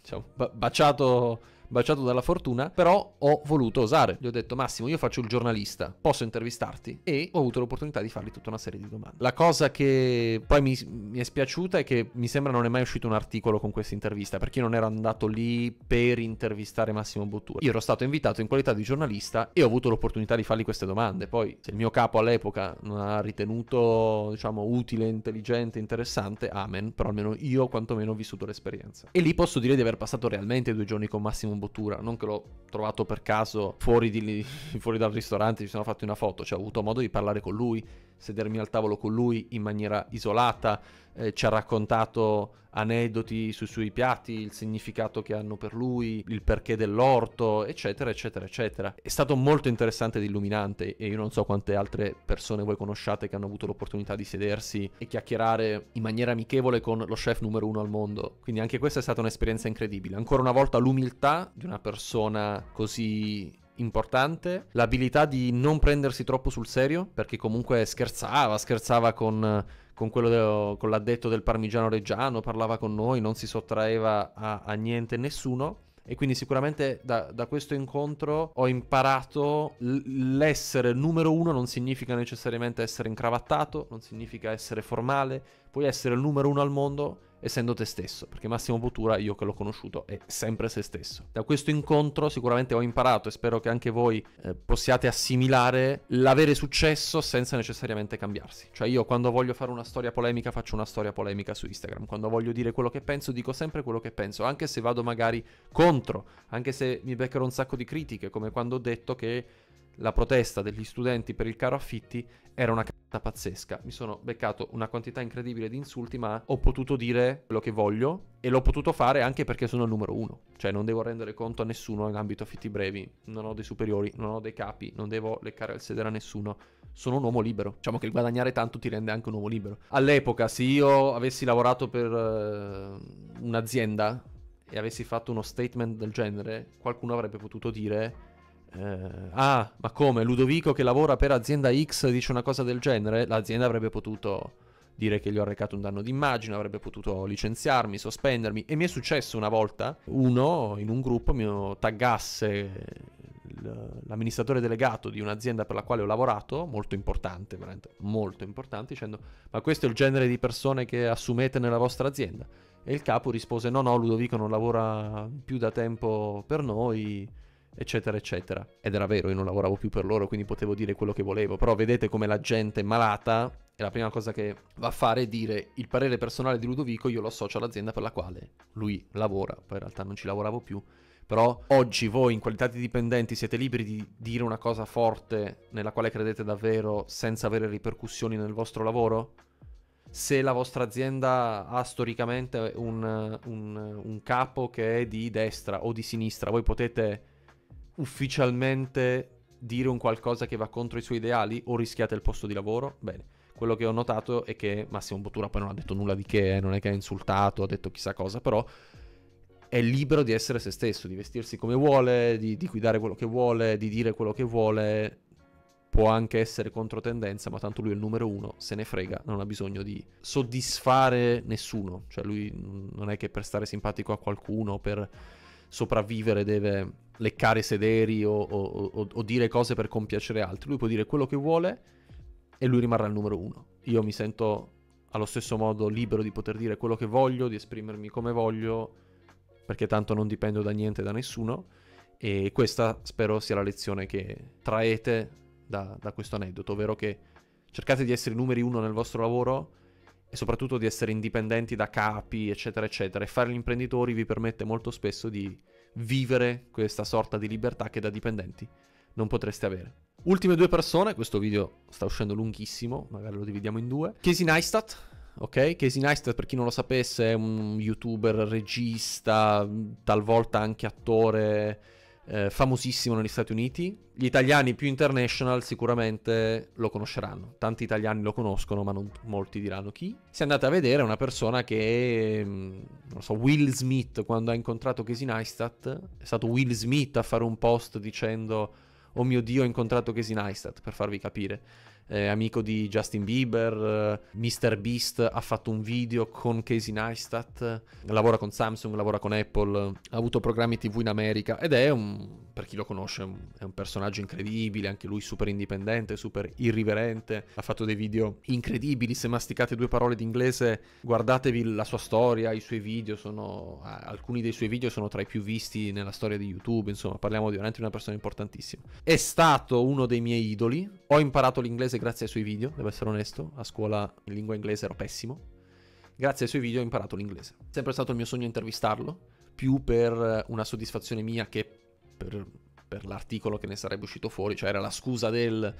diciamo, baciato baciato dalla fortuna, però ho voluto osare. Gli ho detto Massimo, io faccio il giornalista, posso intervistarti? E ho avuto l'opportunità di fargli tutta una serie di domande. La cosa che poi mi, mi è spiaciuta è che mi sembra non è mai uscito un articolo con questa intervista, perché io non ero andato lì per intervistare Massimo Bottura. Io ero stato invitato in qualità di giornalista e ho avuto l'opportunità di fargli queste domande. Poi se il mio capo all'epoca non ha ritenuto, diciamo, utile, intelligente, interessante, amen, però almeno io quantomeno ho vissuto l'esperienza. E lì posso dire di aver passato realmente due giorni con Massimo Bottura, non che l'ho trovato per caso fuori, di, fuori dal ristorante, ci sono fatti una foto, cioè ho avuto modo di parlare con lui, sedermi al tavolo con lui in maniera isolata, eh, ci ha raccontato aneddoti sui suoi piatti, il significato che hanno per lui, il perché dell'orto, eccetera, eccetera, eccetera. È stato molto interessante ed illuminante e io non so quante altre persone voi conosciate che hanno avuto l'opportunità di sedersi e chiacchierare in maniera amichevole con lo chef numero uno al mondo. Quindi anche questa è stata un'esperienza incredibile. Ancora una volta l'umiltà di una persona così importante, l'abilità di non prendersi troppo sul serio, perché comunque scherzava, scherzava con con, quello de- con l'addetto del parmigiano reggiano, parlava con noi, non si sottraeva a, a niente nessuno. E quindi sicuramente da, da, questo incontro ho imparato l'essere numero uno non significa necessariamente essere incravattato, non significa essere formale, puoi essere il numero uno al mondo essendo te stesso, perché Massimo Bottura, io che l'ho conosciuto, è sempre se stesso. Da questo incontro sicuramente ho imparato e spero che anche voi eh, possiate assimilare l'avere successo senza necessariamente cambiarsi. Cioè io quando voglio fare una storia polemica faccio una storia polemica su Instagram, quando voglio dire quello che penso dico sempre quello che penso, anche se vado magari contro, anche se mi beccherò un sacco di critiche, come quando ho detto che la protesta degli studenti per il caro affitti era una c***a pazzesca. Mi sono beccato una quantità incredibile di insulti, ma ho potuto dire quello che voglio e l'ho potuto fare anche perché sono il numero uno. Cioè non devo rendere conto a nessuno in ambito affitti brevi, non ho dei superiori, non ho dei capi, non devo leccare il sedere a nessuno. Sono un uomo libero. Diciamo che il guadagnare tanto ti rende anche un uomo libero. All'epoca, se io avessi lavorato per uh, un'azienda e avessi fatto uno statement del genere, qualcuno avrebbe potuto dire eh, ah, ma come? Ludovico che lavora per azienda X dice una cosa del genere? L'azienda avrebbe potuto dire che gli ho arrecato un danno d'immagine, avrebbe potuto licenziarmi, sospendermi. E mi è successo una volta, uno in un gruppo mi taggasse l'amministratore delegato di un'azienda per la quale ho lavorato, molto importante, veramente molto importante, dicendo ma questo è il genere di persone che assumete nella vostra azienda. E il capo rispose no, no, Ludovico non lavora più da tempo per noi eccetera, eccetera. Ed era vero, io non lavoravo più per loro, quindi potevo dire quello che volevo. Però vedete come la gente malata e la prima cosa che va a fare è dire il parere personale di Ludovico io lo associo all'azienda per la quale lui lavora, poi in realtà non ci lavoravo più. Però oggi voi in qualità di dipendenti siete liberi di dire una cosa forte nella quale credete davvero senza avere ripercussioni nel vostro lavoro? se la vostra azienda ha storicamente un, un, un, capo che è di destra o di sinistra, voi potete ufficialmente dire un qualcosa che va contro i suoi ideali o rischiate il posto di lavoro? Bene, quello che ho notato è che Massimo Bottura poi non ha detto nulla di che, eh, non è che ha insultato, ha detto chissà cosa, però è libero di essere se stesso, di vestirsi come vuole, di, di guidare quello che vuole, di dire quello che vuole, può anche essere contro tendenza, ma tanto lui è il numero uno, se ne frega, non ha bisogno di soddisfare nessuno, cioè lui mm, non è che per stare simpatico a qualcuno, per sopravvivere deve leccare sederi o, o, o, dire cose per compiacere altri. Lui può dire quello che vuole e lui rimarrà il numero uno. Io mi sento allo stesso modo libero di poter dire quello che voglio, di esprimermi come voglio, perché tanto non dipendo da niente, da nessuno. E questa spero sia la lezione che traete da, da questo aneddoto, ovvero che cercate di essere numeri uno nel vostro lavoro e soprattutto di essere indipendenti da capi, eccetera, eccetera. E fare gli imprenditori vi permette molto spesso di vivere questa sorta di libertà che da dipendenti non potreste avere. Ultime due persone, questo video sta uscendo lunghissimo, magari lo dividiamo in due. Casey Neistat, ok? Casey Neistat, per chi non lo sapesse, è un youtuber, regista, talvolta anche attore eh, famosissimo negli Stati Uniti. Gli italiani più international sicuramente lo conosceranno. Tanti italiani lo conoscono, ma non molti diranno chi. Se andate a vedere, è una persona che, mm, non so, Will Smith, quando ha incontrato Casey Neistat, è stato Will Smith a fare un post dicendo: Oh mio dio, ho incontrato Casey Neistat, per farvi capire eh, amico di Justin Bieber, eh, Mr. Beast ha fatto un video con Casey Neistat, lavora con Samsung, lavora con Apple, ha avuto programmi TV in America ed è un, per chi lo conosce, un, è un personaggio incredibile, anche lui super indipendente, super irriverente, ha fatto dei video incredibili, se masticate due parole di inglese guardatevi la sua storia, i suoi video sono, alcuni dei suoi video sono tra i più visti nella storia di YouTube, insomma parliamo di veramente una persona importantissima. È stato uno dei miei idoli, ho imparato l'inglese inglese grazie ai suoi video, devo essere onesto, a scuola in lingua inglese ero pessimo. Grazie ai suoi video ho imparato l'inglese. sempre stato il mio sogno intervistarlo, più per una soddisfazione mia che per, per l'articolo che ne sarebbe uscito fuori, cioè era la scusa del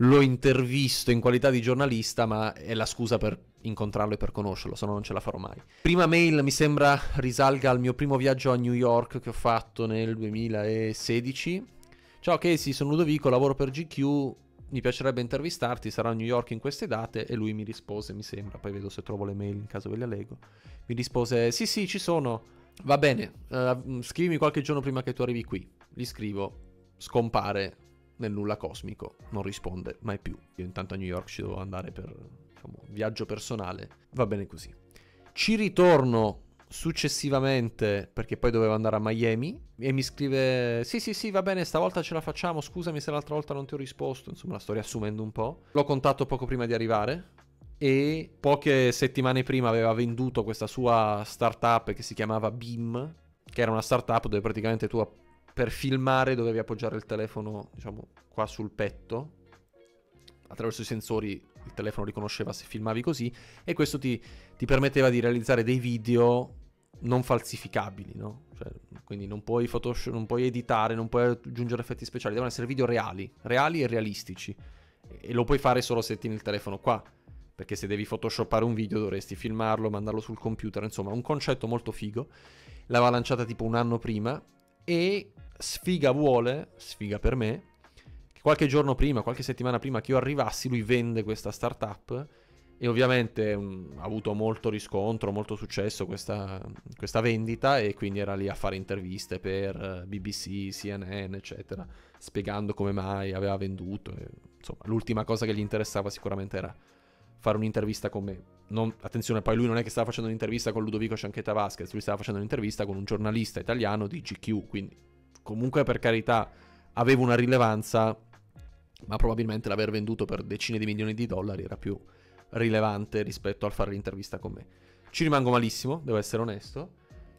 l'ho intervisto in qualità di giornalista, ma è la scusa per incontrarlo e per conoscerlo, se no non ce la farò mai. Prima mail mi sembra risalga al mio primo viaggio a New York che ho fatto nel 2016. Ciao Casey, sono Ludovico, lavoro per GQ, mi piacerebbe intervistarti, sarà a New York in queste date e lui mi rispose, mi sembra, poi vedo se trovo le mail in caso ve le allego, mi rispose sì sì ci sono, va bene, uh, scrivimi qualche giorno prima che tu arrivi qui, gli scrivo, scompare nel nulla cosmico, non risponde mai più, io intanto a New York ci devo andare per diciamo, viaggio personale, va bene così. Ci ritorno Successivamente, perché poi dovevo andare a Miami, e mi scrive: Sì, sì, sì, va bene, stavolta ce la facciamo. Scusami se l'altra volta non ti ho risposto. Insomma, la sto riassumendo un po'. L'ho contatto poco prima di arrivare. E poche settimane prima aveva venduto questa sua startup che si chiamava Beam, che era una startup dove praticamente tu per filmare dovevi appoggiare il telefono, diciamo, qua sul petto, attraverso i sensori il telefono riconosceva se filmavi così e questo ti, ti permetteva di realizzare dei video non falsificabili, no? Cioè, quindi non puoi, Photoshop, non puoi editare, non puoi aggiungere effetti speciali, devono essere video reali, reali e realistici. E lo puoi fare solo se tieni il telefono qua, perché se devi photoshoppare un video dovresti filmarlo, mandarlo sul computer, insomma, un concetto molto figo. L'aveva lanciata tipo un anno prima e sfiga vuole, sfiga per me, qualche giorno prima, qualche settimana prima che io arrivassi, lui vende questa startup e ovviamente un, mm, ha avuto molto riscontro, molto successo questa, questa, vendita e quindi era lì a fare interviste per eh, BBC, CNN, eccetera, spiegando come mai aveva venduto. E, insomma, l'ultima cosa che gli interessava sicuramente era fare un'intervista con me. Non, attenzione, poi lui non è che stava facendo un'intervista con Ludovico Cianchetta Vasquez, lui stava facendo un'intervista con un giornalista italiano di GQ, quindi comunque per carità avevo una rilevanza ma probabilmente l'aver venduto per decine di milioni di dollari era più rilevante rispetto al fare l'intervista con me. Ci rimango malissimo, devo essere onesto,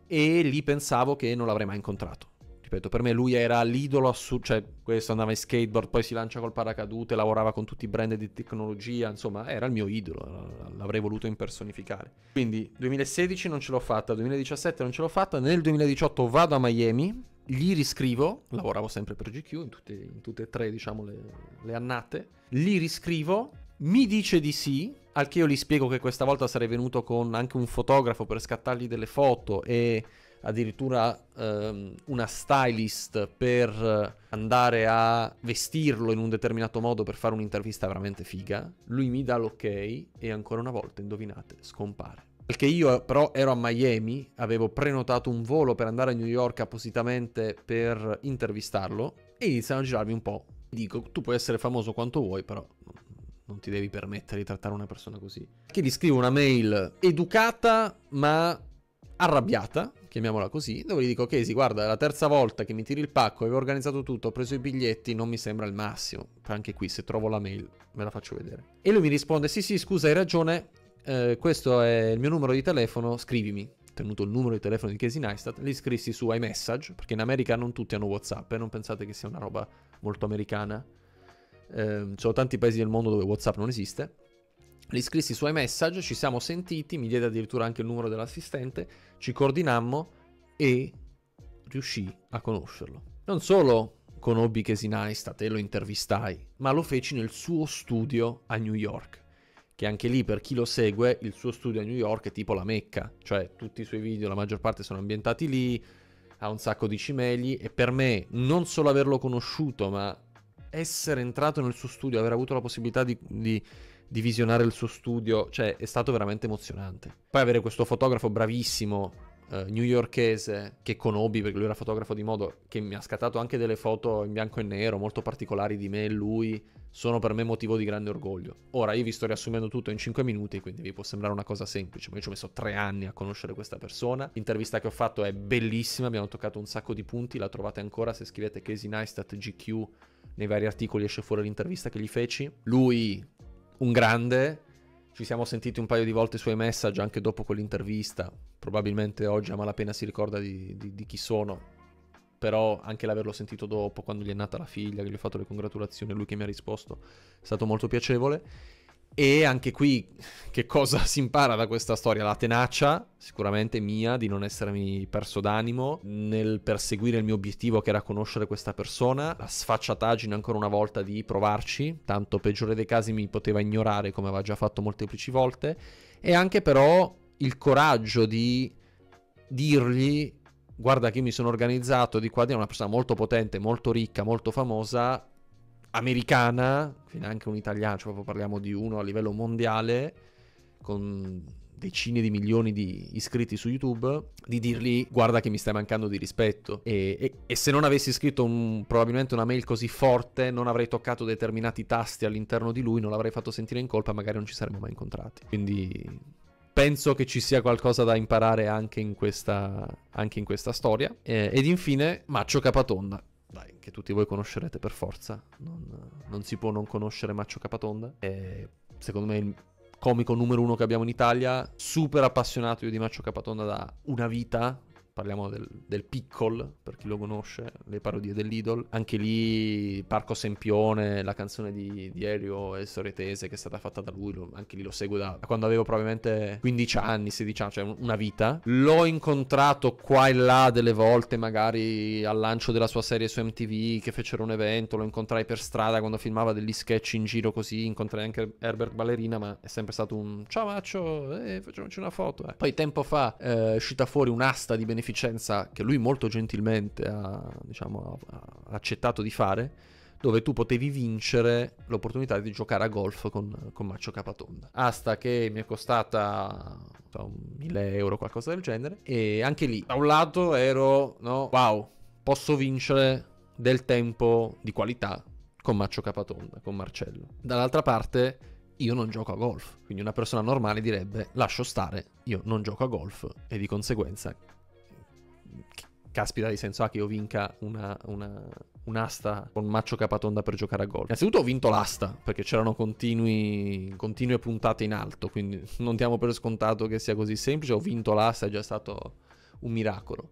e lì pensavo che non l'avrei mai incontrato. Ripeto, per me lui era l'idolo assurdo, cioè questo andava in skateboard, poi si lancia col paracadute, lavorava con tutti i brand di tecnologia, insomma era il mio idolo, l'avrei voluto impersonificare. Quindi 2016 non ce l'ho fatta, 2017 non ce l'ho fatta, nel 2018 vado a Miami, gli riscrivo, lavoravo sempre per GQ in tutte, in tutte e tre diciamo le, le annate, li riscrivo, mi dice di sì, al che io gli spiego che questa volta sarei venuto con anche un fotografo per scattargli delle foto e addirittura um, una stylist per andare a vestirlo in un determinato modo per fare un'intervista veramente figa. Lui mi dà l'ok e ancora una volta, indovinate, scompare. Perché io però ero a Miami, avevo prenotato un volo per andare a New York appositamente per intervistarlo e iniziano a girarmi un po'. Dico, tu puoi essere famoso quanto vuoi, però non ti devi permettere di trattare una persona così. Che gli scrivo una mail educata ma arrabbiata, chiamiamola così, dove gli dico, ok, sì, guarda, è la terza volta che mi tiri il pacco, avevo organizzato tutto, ho preso i biglietti, non mi sembra il massimo. Anche qui, se trovo la mail, me la faccio vedere. E lui mi risponde, sì, sì, scusa, hai ragione, eh, questo è il mio numero di telefono, scrivimi. Tenuto il numero di telefono di Casey Neistat, li scrissi su iMessage, perché in America non tutti hanno WhatsApp, e eh, non pensate che sia una roba molto americana. Eh, sono tanti paesi del mondo dove WhatsApp non esiste. Li scrissi su iMessage, ci siamo sentiti, mi diede addirittura anche il numero dell'assistente, ci coordinammo e riuscì a conoscerlo. Non solo conobbi Casey Neistat e lo intervistai, ma lo feci nel suo studio a New York che anche lì per chi lo segue il suo studio a New York è tipo la mecca, cioè tutti i suoi video, la maggior parte sono ambientati lì, ha un sacco di cimeli e per me non solo averlo conosciuto ma essere entrato nel suo studio, aver avuto la possibilità di, di, di visionare il suo studio, cioè è stato veramente emozionante. Poi avere questo fotografo bravissimo eh, newyorchese che conobbi perché lui era fotografo di modo che mi ha scattato anche delle foto in bianco e nero molto particolari di me e lui sono per me motivo di grande orgoglio. Ora, io vi sto riassumendo tutto in 5 minuti, quindi vi può sembrare una cosa semplice, ma io ci ho messo 3 anni a conoscere questa persona. L'intervista che ho fatto è bellissima, abbiamo toccato un sacco di punti, la trovate ancora se scrivete Casey Neistat GQ nei vari articoli esce fuori l'intervista che gli feci. Lui, un grande, ci siamo sentiti un paio di volte suoi message anche dopo quell'intervista. Probabilmente oggi a malapena si ricorda di, di, di chi sono però anche l'averlo sentito dopo, quando gli è nata la figlia, che gli ho fatto le congratulazioni, lui che mi ha risposto, è stato molto piacevole. E anche qui, che cosa si impara da questa storia? La tenacia, sicuramente mia, di non essermi perso d'animo nel perseguire il mio obiettivo che era conoscere questa persona, la sfacciataggine ancora una volta di provarci, tanto peggiore dei casi mi poteva ignorare come aveva già fatto molteplici volte, e anche però il coraggio di dirgli guarda che io mi sono organizzato di qua di una persona molto potente, molto ricca, molto famosa, americana, quindi anche un italiano, cioè proprio parliamo di uno a livello mondiale, con decine di milioni di iscritti su YouTube, di dirgli guarda che mi stai mancando di rispetto. E, e, e se non avessi scritto un, probabilmente una mail così forte, non avrei toccato determinati tasti all'interno di lui, non l'avrei fatto sentire in colpa, magari non ci saremmo mai incontrati. Quindi penso che ci sia qualcosa da imparare anche in questa, anche in questa storia. Eh, ed infine Maccio Capatonda. Dai, che tutti voi conoscerete per forza. Non, non si può non conoscere Maccio Capatonda. È, secondo me il comico numero uno che abbiamo in Italia. Super appassionato io di Maccio Capatonda da una vita parliamo del, del Piccol, per chi lo conosce, le parodie dell'Idol. Anche lì Parco Sempione, la canzone di, di Elio e Storie Tese che è stata fatta da lui, lo, anche lì lo seguo da, da, quando avevo probabilmente 15 anni, 16 anni, cioè una vita. L'ho incontrato qua e là delle volte, magari al lancio della sua serie su MTV che fecero un evento, lo incontrai per strada quando filmava degli sketch in giro così, incontrai anche Herbert Ballerina, ma è sempre stato un ciao Maccio, eh, facciamoci una foto. Eh. Poi tempo fa eh, è uscita fuori un'asta di benefici beneficenza che lui molto gentilmente ha, diciamo, ha accettato di fare, dove tu potevi vincere l'opportunità di giocare a golf con, con Maccio Capatonda. Asta che mi è costata so, 1000 euro, qualcosa del genere, e anche lì, da un lato ero, no, wow, posso vincere del tempo di qualità con Maccio Capatonda, con Marcello. Dall'altra parte io non gioco a golf. Quindi una persona normale direbbe lascio stare, io non gioco a golf e di conseguenza caspita di senso ha che io vinca una, una, un'asta con Maccio Capatonda per giocare a gol. Innanzitutto ho vinto l'asta perché c'erano continui, continue puntate in alto, quindi non diamo per scontato che sia così semplice. Ho vinto l'asta, è già stato un miracolo.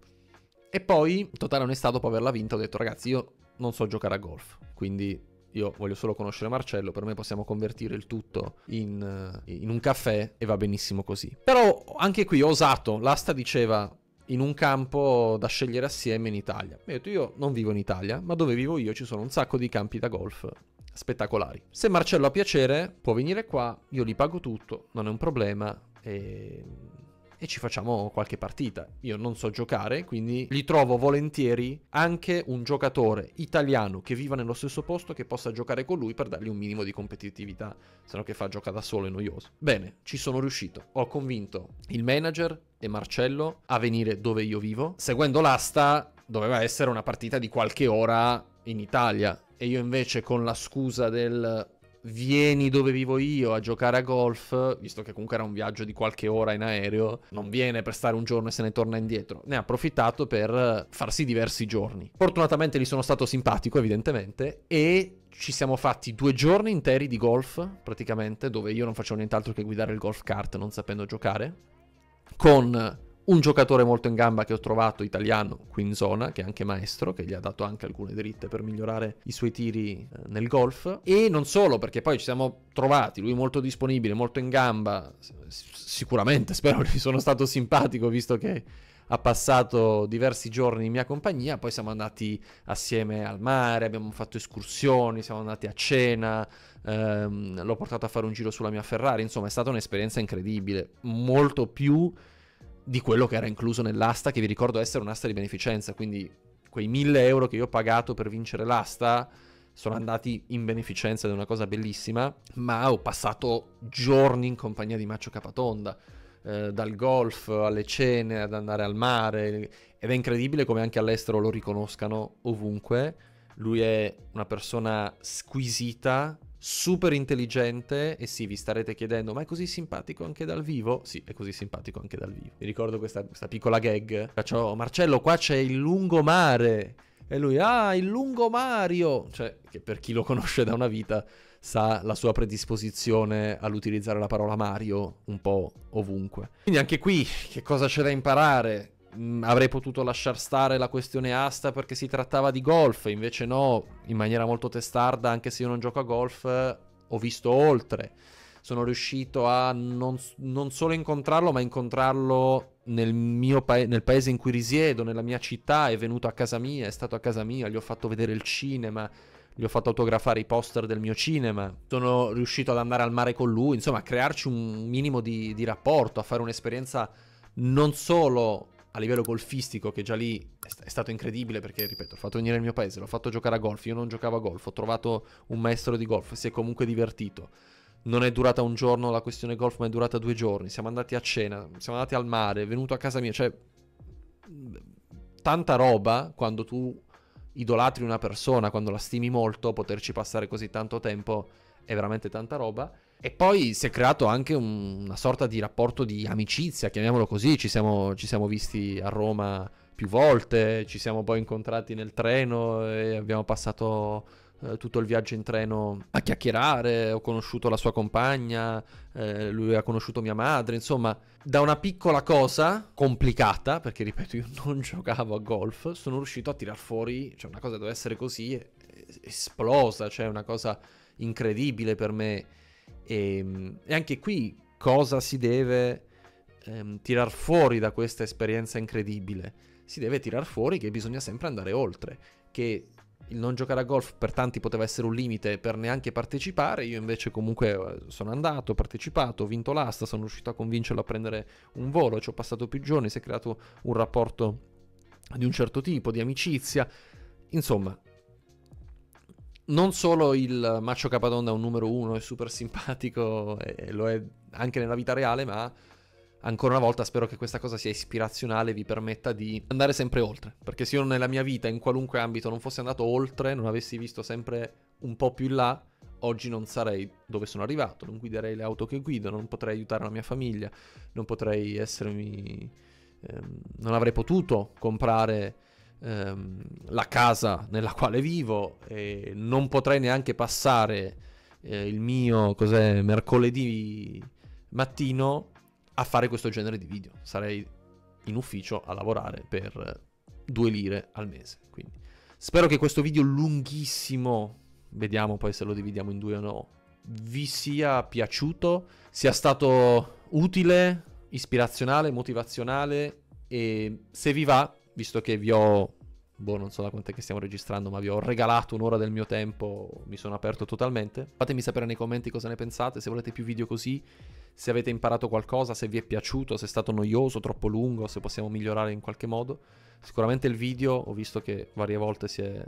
E poi, totale onestà, dopo averla vinta, ho detto ragazzi, io non so giocare a golf, quindi io voglio solo conoscere Marcello, per me possiamo convertire il tutto in, in, un caffè e va benissimo così. Però anche qui ho osato, l'asta diceva in un campo da scegliere assieme in Italia. Mi ha detto io non vivo in Italia, ma dove vivo io ci sono un sacco di campi da golf spettacolari. Se Marcello ha piacere può venire qua, io gli pago tutto, non è un problema e... e ci facciamo qualche partita. Io non so giocare, quindi gli trovo volentieri anche un giocatore italiano che viva nello stesso posto che possa giocare con lui per dargli un minimo di competitività, se no che fa gioca da solo e noioso. Bene, ci sono riuscito. Ho convinto il manager, e Marcello a venire dove io vivo. Seguendo l'asta doveva essere una partita di qualche ora in Italia e io invece con la scusa del vieni dove vivo io a giocare a golf, visto che comunque era un viaggio di qualche ora in aereo, non viene per stare un giorno e se ne torna indietro. Ne ha approfittato per farsi diversi giorni. Fortunatamente gli sono stato simpatico, evidentemente, e ci siamo fatti due giorni interi di golf, praticamente, dove io non facevo nient'altro che guidare il golf cart non sapendo giocare con un giocatore molto in gamba che ho trovato italiano, Quinzona, che è anche maestro, che gli ha dato anche alcune dritte per migliorare i suoi tiri eh, nel golf. E non solo, perché poi ci siamo trovati, lui molto disponibile, molto in gamba, sicuramente, spero che gli sono stato simpatico, visto che ha passato diversi giorni in mia compagnia, poi siamo andati assieme al mare, abbiamo fatto escursioni, siamo andati a cena, ehm, l'ho portato a fare un giro sulla mia Ferrari, insomma è stata un'esperienza incredibile, molto più di quello che era incluso nell'asta, che vi ricordo essere un'asta di beneficenza, quindi quei 1000 euro che io ho pagato per vincere l'asta sono andati in beneficenza ed è una cosa bellissima, ma ho passato giorni in compagnia di Macio Capatonda, eh, dal golf alle cene, ad andare al mare, ed è incredibile come anche all'estero lo riconoscano ovunque. Lui è una persona squisita, super intelligente e sì, vi starete chiedendo, ma è così simpatico anche dal vivo? Sì, è così simpatico anche dal vivo. Mi ricordo questa, questa piccola gag. Faccio, Marcello, qua c'è il lungomare. E lui, ah, il lungomario! Cioè, che per chi lo conosce da una vita sa la sua predisposizione all'utilizzare la parola Mario un po' ovunque. Quindi anche qui, che cosa c'è da imparare? mh, mm, avrei potuto lasciar stare la questione asta perché si trattava di golf, invece no, in maniera molto testarda, anche se io non gioco a golf, ho visto oltre. Sono riuscito a non, non solo incontrarlo, ma incontrarlo nel, mio pa- nel paese in cui risiedo, nella mia città, è venuto a casa mia, è stato a casa mia, gli ho fatto vedere il cinema, gli ho fatto autografare i poster del mio cinema, sono riuscito ad andare al mare con lui, insomma a crearci un minimo di, di rapporto, a fare un'esperienza non solo a livello golfistico, che già lì è stato incredibile perché, ripeto, ho fatto venire il mio paese, l'ho fatto giocare a golf, io non giocavo a golf, ho trovato un maestro di golf, si è comunque divertito. Non è durata un giorno la questione golf, ma è durata due giorni. Siamo andati a cena, siamo andati al mare, è venuto a casa mia, cioè tanta roba quando tu idolatri una persona, quando la stimi molto, poterci passare così tanto tempo è veramente tanta roba. E poi si è creato anche un, una sorta di rapporto di amicizia, chiamiamolo così, ci siamo, ci siamo visti a Roma più volte, ci siamo poi incontrati nel treno e abbiamo passato eh, tutto il viaggio in treno a chiacchierare, ho conosciuto la sua compagna, eh, lui ha conosciuto mia madre, insomma, da una piccola cosa complicata, perché ripeto io non giocavo a golf, sono riuscito a tirar fuori, cioè una cosa doveva essere così, esplosa, cioè una cosa incredibile per me e, ehm, e anche qui cosa si deve ehm, tirar fuori da questa esperienza incredibile? Si deve tirar fuori che bisogna sempre andare oltre, che il non giocare a golf per tanti poteva essere un limite per neanche partecipare, io invece comunque eh, sono andato, ho partecipato, ho vinto l'asta, sono riuscito a convincerlo a prendere un volo, ci ho passato più giorni, si è creato un rapporto di un certo tipo, di amicizia. Insomma, non solo il Macho Capadonna è un numero uno, è super simpatico e lo è anche nella vita reale, ma ancora una volta spero che questa cosa sia ispirazionale e vi permetta di andare sempre oltre. Perché se io nella mia vita, in qualunque ambito, non fossi andato oltre, non avessi visto sempre un po' più in là, oggi non sarei dove sono arrivato, non guiderei le auto che guido, non potrei aiutare la mia famiglia, non potrei essermi... Ehm, non avrei potuto comprare ehm, la casa nella quale vivo e non potrei neanche passare eh, il mio cos'è, mercoledì mattino a fare questo genere di video. Sarei in ufficio a lavorare per due lire al mese. Quindi spero che questo video lunghissimo, vediamo poi se lo dividiamo in due o no, vi sia piaciuto, sia stato utile, ispirazionale, motivazionale e se vi va visto che vi ho, boh, non so da quant'è che stiamo registrando, ma vi ho regalato un'ora del mio tempo, mi sono aperto totalmente. Fatemi sapere nei commenti cosa ne pensate, se volete più video così, se avete imparato qualcosa, se vi è piaciuto, se è stato noioso, troppo lungo, se possiamo migliorare in qualche modo. Sicuramente il video, ho visto che varie volte si è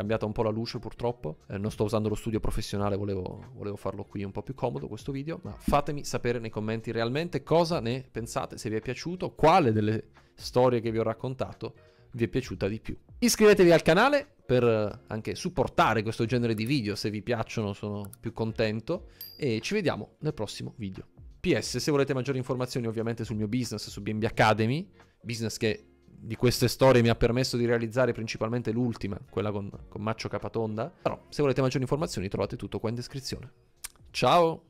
cambiata un po' la luce purtroppo, eh, non sto usando lo studio professionale, volevo, volevo farlo qui un po' più comodo questo video, ma fatemi sapere nei commenti realmente cosa ne pensate, se vi è piaciuto, quale delle storie che vi ho raccontato vi è piaciuta di più. Iscrivetevi al canale per eh, anche supportare questo genere di video, se vi piacciono sono più contento e ci vediamo nel prossimo video. PS, se volete maggiori informazioni ovviamente sul mio business, su BNB Academy, business che di queste storie mi ha permesso di realizzare principalmente l'ultima, quella con, con Maccio Capatonda. Però se volete maggiori informazioni trovate tutto qua in descrizione. Ciao!